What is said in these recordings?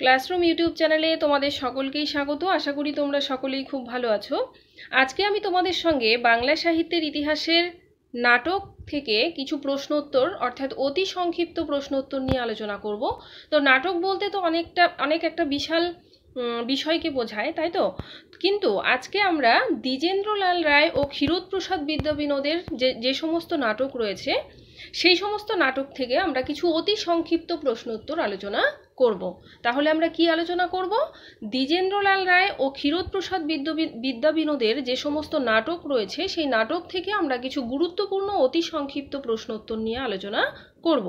Classroom YouTube চ্যানেলে তোমাদের সকলকেই স্বাগত আশা করি তোমরা সকলেই খুব ভালো আছো আজকে আমি তোমাদের সঙ্গে বাংলা সাহিত্যের ইতিহাসের নাটক থেকে কিছু প্রশ্নোত্তর অর্থাৎ অতি সংক্ষিপ্ত প্রশ্নোত্তর নিয়ে আলোচনা করব তো নাটক বলতে তো অনেকটা অনেক একটা বিশাল বিষয়কে বোঝায় তাই তো কিন্তু আজকে আমরা দ্বিজেন্দ্রলাল রায় ও ক্ষীরোদপ্রসাদ বিদ্যাবিনোদের যে যে সমস্ত নাটক রয়েছে সেই সমস্ত নাটক থেকে আমরা কিছু অতি সংক্ষিপ্ত প্রশ্নোত্তর আলোচনা করব। তাহলে আমরা কি আলোচনা করব দ্বিজেন্দ্রলাল রায় ও ক্ষীরোদপ্রসাদ বিদ্যাবিনোদের যে সমস্ত নাটক রয়েছে সেই নাটক থেকে আমরা কিছু গুরুত্বপূর্ণ অতি সংক্ষিপ্ত প্রশ্নোত্তর নিয়ে আলোচনা করব।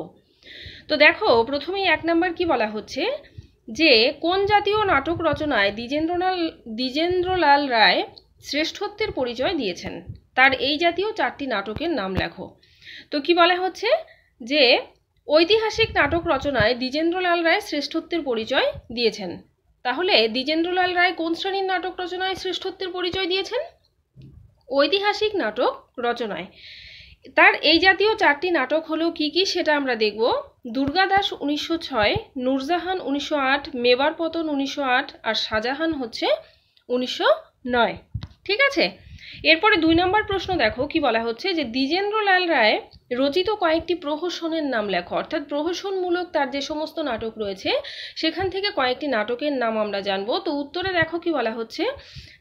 তো দেখো প্রথমেই এক নাম্বার কি বলা হচ্ছে যে কোন জাতীয় নাটক রচনায় দ্বিজেন্দ্রলাল দ্বিজেন্দ্রলাল রায় শ্রেষ্ঠত্বের পরিচয় দিয়েছেন তার এই জাতীয় চারটি নাটকের নাম লেখো তো কি বলা হচ্ছে যে ঐতিহাসিক নাটক রচনায় দ্বিজেন্দ্রলাল রায় শ্রেষ্ঠত্বের পরিচয় দিয়েছেন তাহলে দ্বিজেন্দ্রলাল রায় কোন শ্রেণীর নাটক রচনায় শ্রেষ্ঠত্বের পরিচয় দিয়েছেন ঐতিহাসিক নাটক রচনায় তার এই জাতীয় চারটি নাটক হলো কি কি সেটা আমরা দেখব দুর্গাদাস উনিশশো ছয় নূরজাহান উনিশশো আট মেবার পতন উনিশশো আট আর শাহজাহান হচ্ছে উনিশশো নয় ঠিক আছে এরপরে দুই নম্বর প্রশ্ন দেখো কি বলা হচ্ছে যে দ্বিজেন্দ্রলাল রায় রচিত কয়েকটি প্রহসনের নাম লেখো অর্থাৎ প্রহসনমূলক তার যে সমস্ত নাটক রয়েছে সেখান থেকে কয়েকটি নাটকের নাম আমরা জানবো তো উত্তরে দেখো কি বলা হচ্ছে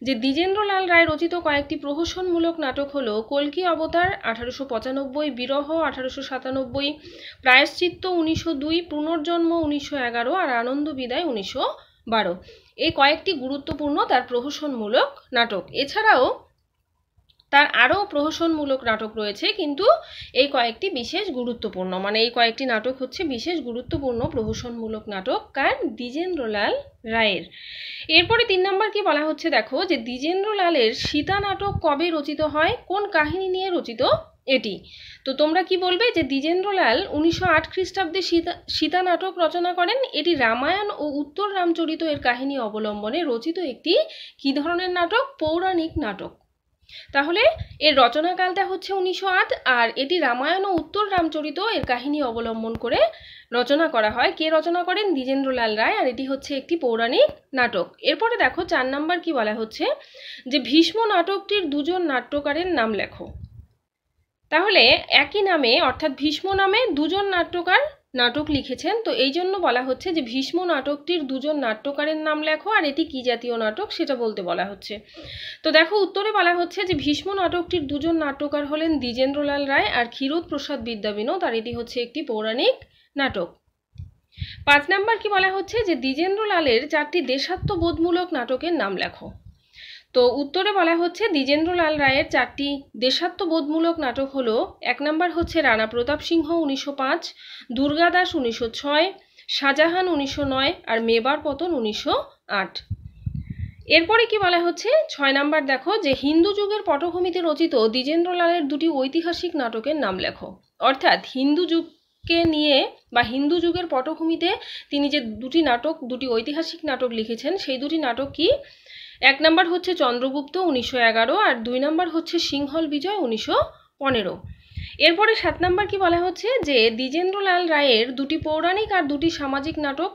যে দ্বিজেন্দ্রলাল রায় রচিত কয়েকটি প্রহসনমূলক নাটক হলো কলকি অবতার আঠারোশো পঁচানব্বই বিরহ আঠারোশো সাতানব্বই প্রায়শ্চিত্ত উনিশশো দুই পুনর্জন্ম উনিশশো এগারো আর আনন্দ বিদায় উনিশশো বারো এই কয়েকটি গুরুত্বপূর্ণ তার প্রহসনমূলক নাটক এছাড়াও তার আরও প্রহসনমূলক নাটক রয়েছে কিন্তু এই কয়েকটি বিশেষ গুরুত্বপূর্ণ মানে এই কয়েকটি নাটক হচ্ছে বিশেষ গুরুত্বপূর্ণ প্রহসনমূলক নাটক কার দ্বিজেন্দ্রলাল রায়ের এরপরে তিন নম্বর কি বলা হচ্ছে দেখো যে দ্বিজেন্দ্রলালের সীতা নাটক কবে রচিত হয় কোন কাহিনী নিয়ে রচিত এটি তো তোমরা কি বলবে যে দ্বিজেন্দ্রলাল উনিশশো আট খ্রিস্টাব্দে সীতা সীতা নাটক রচনা করেন এটি রামায়ণ ও উত্তর রামচরিত এর কাহিনী অবলম্বনে রচিত একটি কী ধরনের নাটক পৌরাণিক নাটক তাহলে এর রচনাকালটা হচ্ছে উনিশশো আট আর এটি রামায়ণ ও উত্তর রামচরিত এর কাহিনী অবলম্বন করে রচনা করা হয় কে রচনা করেন দ্বিজেন্দ্রলাল রায় আর এটি হচ্ছে একটি পৌরাণিক নাটক এরপরে দেখো চার নাম্বার কি বলা হচ্ছে যে ভীষ্ম নাটকটির দুজন নাট্যকারের নাম লেখো তাহলে একই নামে অর্থাৎ ভীষ্ম নামে দুজন নাট্যকার নাটক লিখেছেন তো এই জন্য বলা হচ্ছে যে ভীষ্ম নাটকটির দুজন নাট্যকারের নাম লেখো আর এটি কী জাতীয় নাটক সেটা বলতে বলা হচ্ছে তো দেখো উত্তরে বলা হচ্ছে যে ভীষ্ম নাটকটির দুজন নাট্যকার হলেন দ্বিজেন্দ্রলাল রায় আর ক্ষীরোদ প্রসাদ বিদ্যাবিনোদ আর এটি হচ্ছে একটি পৌরাণিক নাটক পাঁচ নাম্বার কি বলা হচ্ছে যে দ্বিজেন্দ্রলালের চারটি দেশাত্মবোধমূলক নাটকের নাম লেখো তো উত্তরে বলা হচ্ছে দ্বিজেন্দ্রলাল রায়ের চারটি দেশাত্মবোধমূলক নাটক হলো এক নম্বর হচ্ছে রানা প্রতাপ সিংহ উনিশশো পাঁচ দুর্গা দাস উনিশশো ছয় শাহজাহান উনিশশো নয় আর মেবার পতন উনিশশো আট এরপরে কি বলা হচ্ছে ছয় নাম্বার দেখো যে হিন্দু যুগের পটভূমিতে রচিত দ্বিজেন্দ্রলালের দুটি ঐতিহাসিক নাটকের নাম লেখো অর্থাৎ হিন্দু যুগকে নিয়ে বা হিন্দু যুগের পটভূমিতে তিনি যে দুটি নাটক দুটি ঐতিহাসিক নাটক লিখেছেন সেই দুটি নাটক কি এক নম্বর হচ্ছে চন্দ্রগুপ্ত উনিশশো এগারো আর দুই নম্বর হচ্ছে সিংহল বিজয় উনিশশো পনেরো এরপরে সাত নম্বর কি বলা হচ্ছে যে দ্বিজেন্দ্রলাল রায়ের দুটি পৌরাণিক আর দুটি সামাজিক নাটক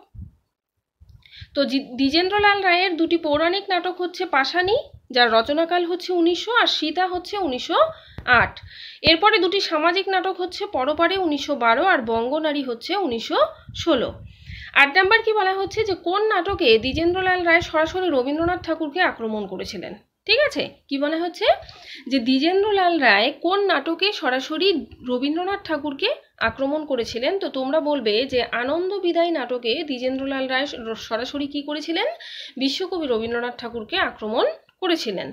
তো দ্বিজেন্দ্রলাল রায়ের দুটি পৌরাণিক নাটক হচ্ছে পাশানি যার রচনাকাল হচ্ছে উনিশশো আর সীতা হচ্ছে উনিশশো আট এরপরে দুটি সামাজিক নাটক হচ্ছে পরপারে উনিশশো বারো আর বঙ্গনারী হচ্ছে উনিশশো ষোলো আট নাম্বার কি বলা হচ্ছে যে কোন নাটকে দ্বিজেন্দ্রলাল রায় সরাসরি রবীন্দ্রনাথ ঠাকুরকে আক্রমণ করেছিলেন ঠিক আছে কি বলা হচ্ছে যে দ্বিজেন্দ্রলাল রায় কোন নাটকে সরাসরি রবীন্দ্রনাথ ঠাকুরকে আক্রমণ করেছিলেন তো তোমরা বলবে যে আনন্দ বিদায় নাটকে দ্বিজেন্দ্রলাল রায় সরাসরি কি করেছিলেন বিশ্বকবি রবীন্দ্রনাথ ঠাকুরকে আক্রমণ করেছিলেন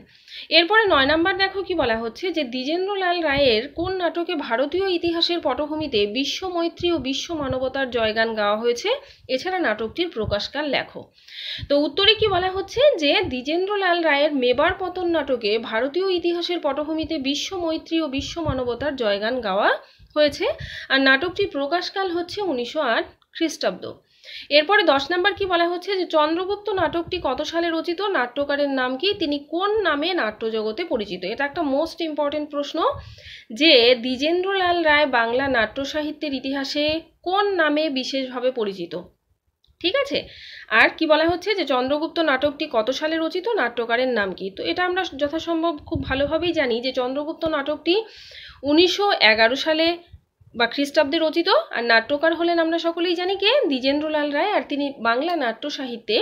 এরপরে নয় নাম্বার দেখো কি বলা হচ্ছে যে দ্বিজেন্দ্রলাল রায়ের কোন নাটকে ভারতীয় ইতিহাসের পটভূমিতে বিশ্ব মৈত্রী ও বিশ্ব মানবতার জয়গান গাওয়া হয়েছে এছাড়া নাটকটির প্রকাশকাল লেখো তো উত্তরে কি বলা হচ্ছে যে দ্বিজেন্দ্রলাল রায়ের মেবার পতন নাটকে ভারতীয় ইতিহাসের পটভূমিতে বিশ্ব মৈত্রী ও বিশ্ব মানবতার জয়গান গাওয়া হয়েছে আর নাটকটির প্রকাশকাল হচ্ছে উনিশশো আট খ্রিস্টাব্দ এরপরে দশ নম্বর কি বলা হচ্ছে যে চন্দ্রগুপ্ত নাটকটি কত সালে রচিত নাট্যকারের নাম কি তিনি কোন নামে নাট্যজগতে পরিচিত এটা একটা মোস্ট ইম্পর্টেন্ট প্রশ্ন যে দ্বিজেন্দ্রলাল রায় বাংলা নাট্য সাহিত্যের ইতিহাসে কোন নামে বিশেষভাবে পরিচিত ঠিক আছে আর কি বলা হচ্ছে যে চন্দ্রগুপ্ত নাটকটি কত সালে রচিত নাট্যকারের নাম কি তো এটা আমরা যথাসম্ভব খুব ভালোভাবেই জানি যে চন্দ্রগুপ্ত নাটকটি উনিশশো সালে বা খ্রিস্টাব্দে রচিত আর নাট্যকার হলেন আমরা সকলেই জানি কে দ্বিজেন্দ্রলাল রায় আর তিনি বাংলা নাট্য সাহিত্যে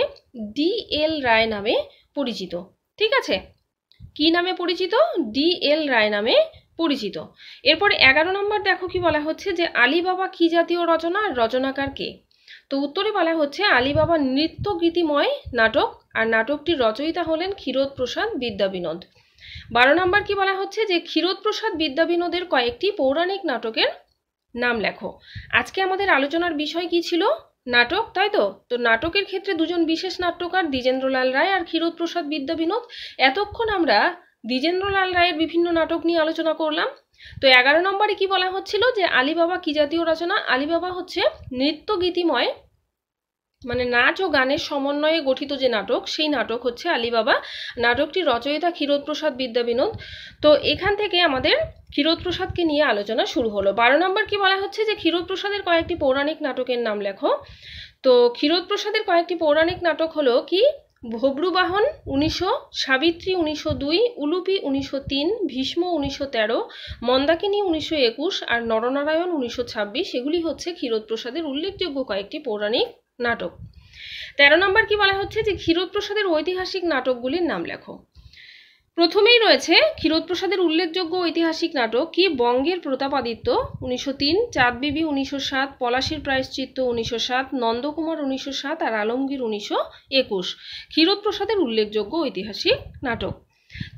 ডি এল রায় নামে পরিচিত ঠিক আছে কি নামে পরিচিত ডি এল রায় নামে পরিচিত এরপর এগারো নম্বর দেখো কি বলা হচ্ছে যে আলী বাবা কি জাতীয় রচনা আর রচনাকার কে তো উত্তরে বলা হচ্ছে আলী বাবা নৃত্য গীতিময় নাটক আর নাটকটির রচয়িতা হলেন ক্ষীরোদ প্রসাদ বিদ্যাবিনোদ বারো নম্বর কি বলা হচ্ছে যে ক্ষীরোদ প্রসাদ বিদ্যাবিনোদের কয়েকটি পৌরাণিক নাটকের নাম লেখো আজকে আমাদের আলোচনার বিষয় কি ছিল নাটক তাই তো তো নাটকের ক্ষেত্রে দুজন বিশেষ নাট্যকার দ্বিজেন্দ্রলাল রায় আর ক্ষীরোদপ্রসাদ বিনোদ এতক্ষণ আমরা দ্বিজেন্দ্রলাল রায়ের বিভিন্ন নাটক নিয়ে আলোচনা করলাম তো এগারো নম্বরে কি বলা হচ্ছিল যে আলিবাবা কি জাতীয় রচনা আলিবাবা হচ্ছে নৃত্য গীতিময় মানে নাচ ও গানের সমন্বয়ে গঠিত যে নাটক সেই নাটক হচ্ছে আলিবাবা নাটকটি রচয়িতা ক্ষীরোদপ্রসাদ বিদ্যাবিনোদ তো এখান থেকে আমাদের ক্ষীরোদপ্রসাদকে নিয়ে আলোচনা শুরু হলো বারো নম্বর কি বলা হচ্ছে যে ক্ষীরোদপ্রসাদের কয়েকটি পৌরাণিক নাটকের নাম লেখো তো ক্ষীরোদপ্রসাদের কয়েকটি পৌরাণিক নাটক হলো কি ভোগ্রুবাহন উনিশশো সাবিত্রী উনিশশো দুই উলুপি উনিশশো তিন ভীষ্ম উনিশশো তেরো মন্দাকিনী উনিশশো একুশ আর নরনারায়ণ উনিশশো ছাব্বিশ এগুলি হচ্ছে ক্ষীরোদপ্রসাদের উল্লেখযোগ্য কয়েকটি পৌরাণিক নাটক তেরো নম্বর কি বলা হচ্ছে যে ক্ষীরোদপ্রসাদের ঐতিহাসিক নাটকগুলির নাম লেখো প্রথমেই রয়েছে ক্ষীরোদপ্রসাদের উল্লেখযোগ্য ঐতিহাসিক নাটক কি বঙ্গের প্রতাপাদিত্য উনিশশো তিন চাঁদবিবি উনিশশো সাত পলাশীর প্রায়শ্চিত্ত উনিশশো সাত নন্দকুমার উনিশশো সাত আর আলমগীর উনিশশো একুশ ক্ষীরোদপ্রসাদের উল্লেখযোগ্য ঐতিহাসিক নাটক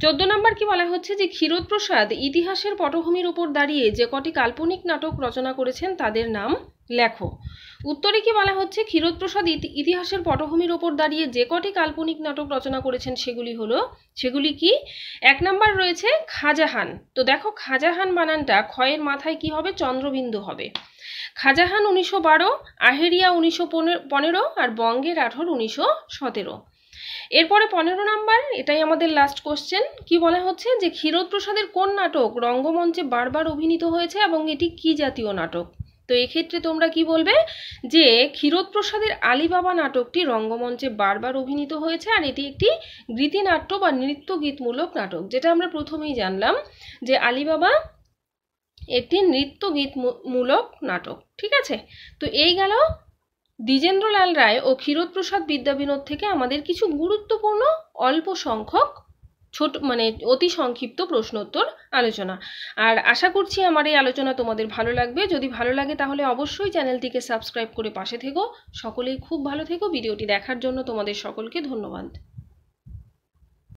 চোদ্দ নম্বর কি বলা হচ্ছে যে ক্ষীরোদপ্রসাদ ইতিহাসের পটভূমির উপর দাঁড়িয়ে যে কটি কাল্পনিক নাটক রচনা করেছেন তাদের নাম লেখো উত্তরে কি বলা হচ্ছে ক্ষীরোদপ্রসাদ ইতিহাসের পটভূমির ওপর দাঁড়িয়ে যে কটি কাল্পনিক নাটক রচনা করেছেন সেগুলি হলো সেগুলি কি এক নাম্বার রয়েছে খাজাহান তো দেখো খাজাহান বানানটা ক্ষয়ের মাথায় কি হবে চন্দ্রবিন্দু হবে খাজাহান উনিশশো বারো আহেরিয়া উনিশশো পনেরো আর বঙ্গের আঠর উনিশশো সতেরো এরপরে পনেরো নাম্বার এটাই আমাদের লাস্ট কোশ্চেন কি বলা হচ্ছে যে ক্ষীরোদপ্রসাদের কোন নাটক রঙ্গমঞ্চে বারবার অভিনীত হয়েছে এবং এটি কি জাতীয় নাটক তো এক্ষেত্রে তোমরা কি বলবে যে ক্ষীরোদপ্রসাদের আলিবাবা নাটকটি রঙ্গমঞ্চে বারবার অভিনীত হয়েছে আর এটি একটি গীতিনাট্য বা নৃত্যগীতমূলক নাটক যেটা আমরা প্রথমেই জানলাম যে আলিবাবা একটি নৃত্য গীতমূলক নাটক ঠিক আছে তো এই গেল দ্বিজেন্দ্রলাল রায় ও ক্ষীরোদপ্রসাদ বিদ্যাবিনোদ থেকে আমাদের কিছু গুরুত্বপূর্ণ অল্প সংখ্যক ছোট মানে অতি সংক্ষিপ্ত প্রশ্নোত্তর আলোচনা আর আশা করছি আমার এই আলোচনা তোমাদের ভালো লাগবে যদি ভালো লাগে তাহলে অবশ্যই চ্যানেলটিকে সাবস্ক্রাইব করে পাশে থেকো সকলেই খুব ভালো থেকো ভিডিওটি দেখার জন্য তোমাদের সকলকে ধন্যবাদ